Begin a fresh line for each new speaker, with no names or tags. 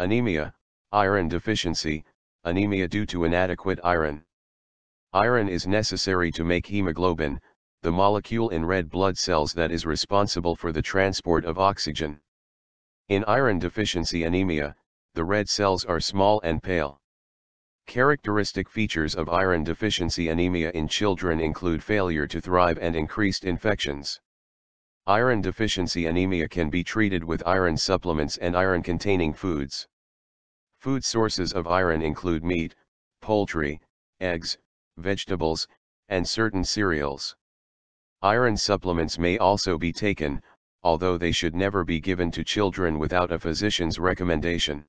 Anemia, iron deficiency, anemia due to inadequate iron. Iron is necessary to make hemoglobin, the molecule in red blood cells that is responsible for the transport of oxygen. In iron deficiency anemia, the red cells are small and pale. Characteristic features of iron deficiency anemia in children include failure to thrive and increased infections. Iron deficiency anemia can be treated with iron supplements and iron-containing foods. Food sources of iron include meat, poultry, eggs, vegetables, and certain cereals. Iron supplements may also be taken, although they should never be given to children without a physician's recommendation.